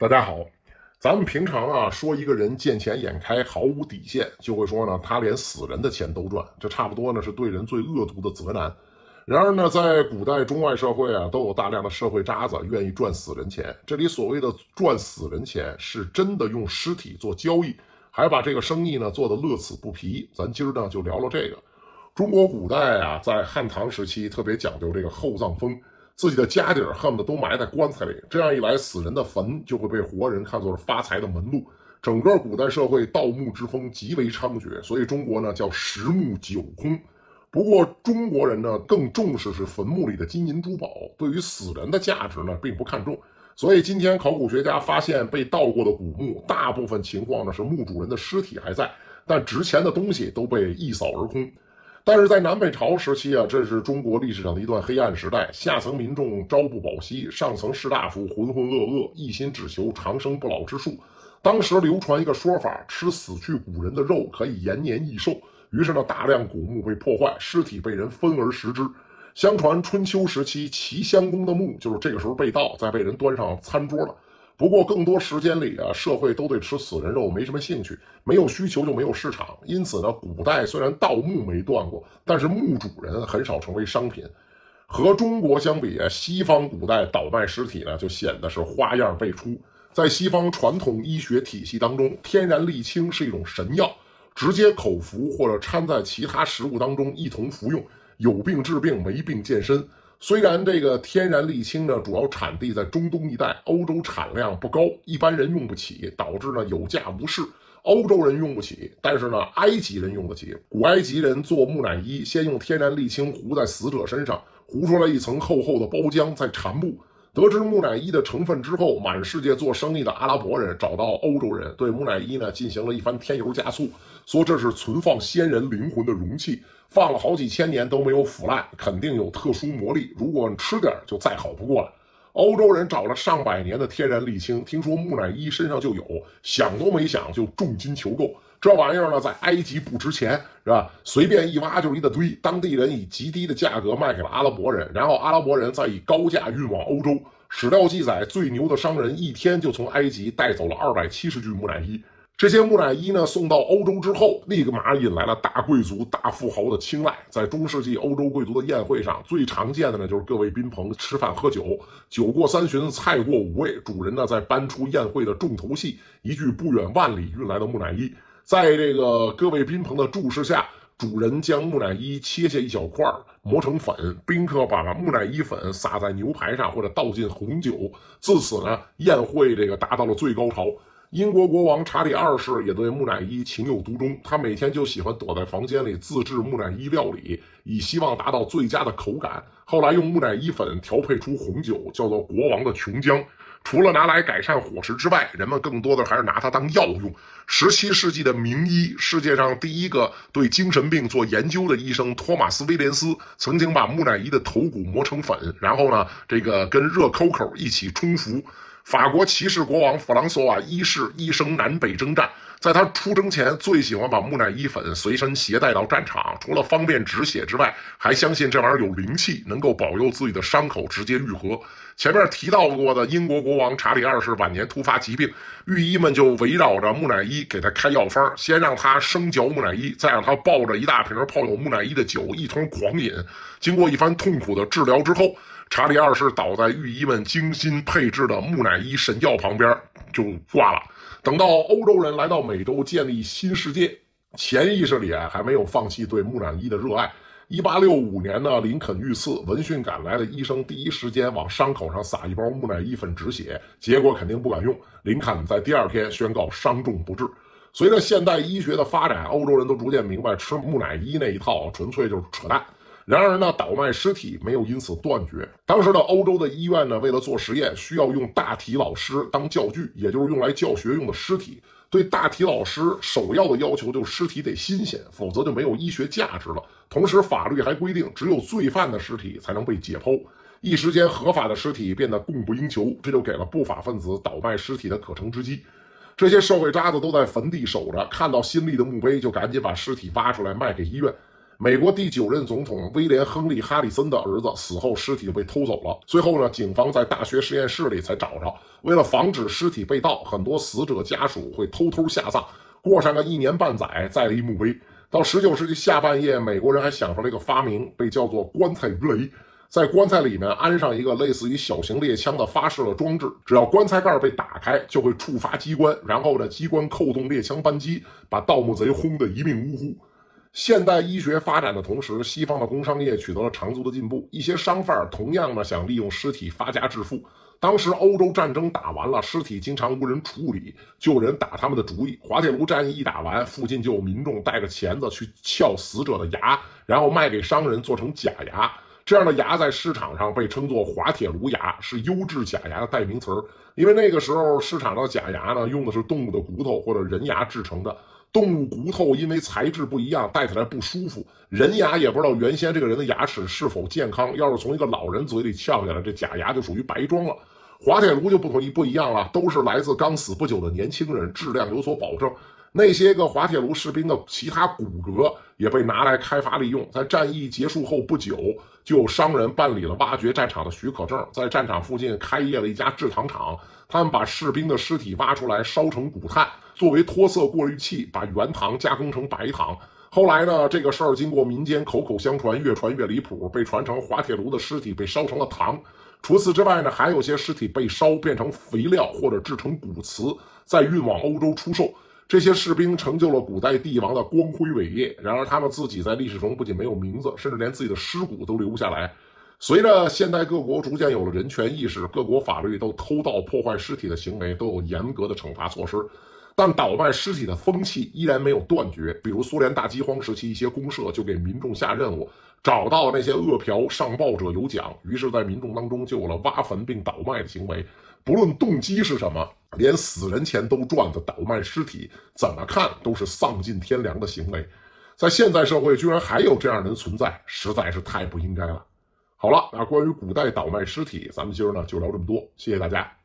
大家好，咱们平常啊说一个人见钱眼开、毫无底线，就会说呢他连死人的钱都赚，这差不多呢是对人最恶毒的责难。然而呢，在古代中外社会啊，都有大量的社会渣子愿意赚死人钱。这里所谓的赚死人钱，是真的用尸体做交易，还把这个生意呢做的乐此不疲。咱今儿呢就聊聊这个。中国古代啊，在汉唐时期特别讲究这个厚葬风。自己的家底儿恨不得都埋在棺材里，这样一来，死人的坟就会被活人看作是发财的门路。整个古代社会盗墓之风极为猖獗，所以中国呢叫十墓九空。不过中国人呢更重视是坟墓里的金银珠宝，对于死人的价值呢并不看重。所以今天考古学家发现被盗过的古墓，大部分情况呢是墓主人的尸体还在，但值钱的东西都被一扫而空。但是在南北朝时期啊，这是中国历史上的一段黑暗时代，下层民众朝不保夕，上层士大夫浑浑噩噩，一心只求长生不老之术。当时流传一个说法，吃死去古人的肉可以延年益寿，于是呢，大量古墓被破坏，尸体被人分而食之。相传春秋时期齐襄公的墓就是这个时候被盗，再被人端上餐桌了。不过更多时间里啊，社会都对吃死人肉没什么兴趣，没有需求就没有市场。因此呢，古代虽然盗墓没断过，但是墓主人很少成为商品。和中国相比，西方古代倒卖尸体呢，就显得是花样儿辈出。在西方传统医学体系当中，天然沥青是一种神药，直接口服或者掺在其他食物当中一同服用，有病治病，没病健身。虽然这个天然沥青呢，主要产地在中东一带，欧洲产量不高，一般人用不起，导致呢有价无市。欧洲人用不起，但是呢，埃及人用得起。古埃及人做木乃伊，先用天然沥青糊在死者身上，糊出来一层厚厚的包浆，再缠布。得知木乃伊的成分之后，满世界做生意的阿拉伯人找到欧洲人，对木乃伊呢进行了一番添油加醋，说这是存放先人灵魂的容器，放了好几千年都没有腐烂，肯定有特殊魔力，如果吃点就再好不过了。欧洲人找了上百年的天然沥青，听说木乃伊身上就有，想都没想就重金求购。这玩意儿呢，在埃及不值钱，是吧？随便一挖就是一大堆，当地人以极低的价格卖给了阿拉伯人，然后阿拉伯人再以高价运往欧洲。史料记载，最牛的商人一天就从埃及带走了二百七十具木乃伊。这些木乃伊呢，送到欧洲之后，立马引来了大贵族、大富豪的青睐。在中世纪欧洲贵族的宴会上，最常见的呢，就是各位宾朋吃饭喝酒，酒过三巡，菜过五味，主人呢再搬出宴会的重头戏——一具不远万里运来的木乃伊。在这个各位宾朋的注视下，主人将木乃伊切下一小块，磨成粉，宾客把木乃伊粉撒在牛排上，或者倒进红酒。自此呢，宴会这个达到了最高潮。英国国王查理二世也对木乃伊情有独钟，他每天就喜欢躲在房间里自制木乃伊料理，以希望达到最佳的口感。后来用木乃伊粉调配出红酒，叫做“国王的琼浆”。除了拿来改善伙食之外，人们更多的还是拿它当药用。十七世纪的名医，世界上第一个对精神病做研究的医生托马斯·威廉斯，曾经把木乃伊的头骨磨成粉，然后呢，这个跟热扣扣一起冲服。法国骑士国王弗朗索瓦一世一生南北征战，在他出征前最喜欢把木乃伊粉随身携带到战场，除了方便止血之外，还相信这玩意儿有灵气，能够保佑自己的伤口直接愈合。前面提到过的英国国王查理二世晚年突发疾病，御医们就围绕着木乃伊给他开药方，先让他生嚼木乃伊，再让他抱着一大瓶泡有木乃伊的酒一通狂饮。经过一番痛苦的治疗之后。查理二世倒在御医们精心配置的木乃伊神教旁边就挂了。等到欧洲人来到美洲建立新世界，潜意识里啊，还没有放弃对木乃伊的热爱。一八六五年呢，林肯遇刺，闻讯赶来的医生第一时间往伤口上撒一包木乃伊粉止血，结果肯定不管用。林肯在第二天宣告伤重不治。随着现代医学的发展，欧洲人都逐渐明白吃木乃伊那一套纯粹就是扯淡。然而呢，倒卖尸体没有因此断绝。当时的欧洲的医院呢，为了做实验，需要用大体老师当教具，也就是用来教学用的尸体。对大体老师首要的要求就是尸体得新鲜，否则就没有医学价值了。同时，法律还规定，只有罪犯的尸体才能被解剖。一时间，合法的尸体变得供不应求，这就给了不法分子倒卖尸体的可乘之机。这些社会渣子都在坟地守着，看到新立的墓碑就赶紧把尸体挖出来卖给医院。美国第九任总统威廉·亨利·哈里森的儿子死后，尸体被偷走了。最后呢，警方在大学实验室里才找着。为了防止尸体被盗，很多死者家属会偷偷下葬，过上个一年半载，再立墓碑。到19世纪下半叶，美国人还享受了一个发明，被叫做“棺材鱼雷”。在棺材里面安上一个类似于小型猎枪的发射装置，只要棺材盖被打开，就会触发机关，然后呢，机关扣动猎枪扳机，把盗墓贼轰得一命呜呼。现代医学发展的同时，西方的工商业取得了长足的进步。一些商贩同样呢想利用尸体发家致富。当时欧洲战争打完了，尸体经常无人处理，就有人打他们的主意。滑铁卢战役一打完，附近就有民众带着钳子去撬死者的牙，然后卖给商人做成假牙。这样的牙在市场上被称作“滑铁卢牙”，是优质假牙的代名词儿。因为那个时候市场的假牙呢，用的是动物的骨头或者人牙制成的。动物骨头因为材质不一样，戴起来不舒服。人牙也不知道原先这个人的牙齿是否健康，要是从一个老人嘴里撬下来，这假牙就属于白装了。滑铁卢就不同意，不一样了，都是来自刚死不久的年轻人，质量有所保证。那些个滑铁卢士兵的其他骨骼也被拿来开发利用。在战役结束后不久，就有商人办理了挖掘战场的许可证，在战场附近开业了一家制糖厂。他们把士兵的尸体挖出来，烧成骨炭，作为脱色过滤器，把原糖加工成白糖。后来呢，这个事儿经过民间口口相传，越传越离谱，被传成滑铁卢的尸体被烧成了糖。除此之外呢，还有些尸体被烧变成肥料，或者制成骨瓷，再运往欧洲出售。这些士兵成就了古代帝王的光辉伟业，然而他们自己在历史中不仅没有名字，甚至连自己的尸骨都留不下来。随着现代各国逐渐有了人权意识，各国法律都偷盗破坏尸体的行为都有严格的惩罚措施，但倒卖尸体的风气依然没有断绝。比如苏联大饥荒时期，一些公社就给民众下任务，找到那些饿殍上报者有奖，于是，在民众当中就有了挖坟并倒卖的行为。不论动机是什么，连死人钱都赚的倒卖尸体，怎么看都是丧尽天良的行为。在现代社会，居然还有这样人存在，实在是太不应该了。好了，那关于古代倒卖尸体，咱们今儿呢就聊这么多，谢谢大家。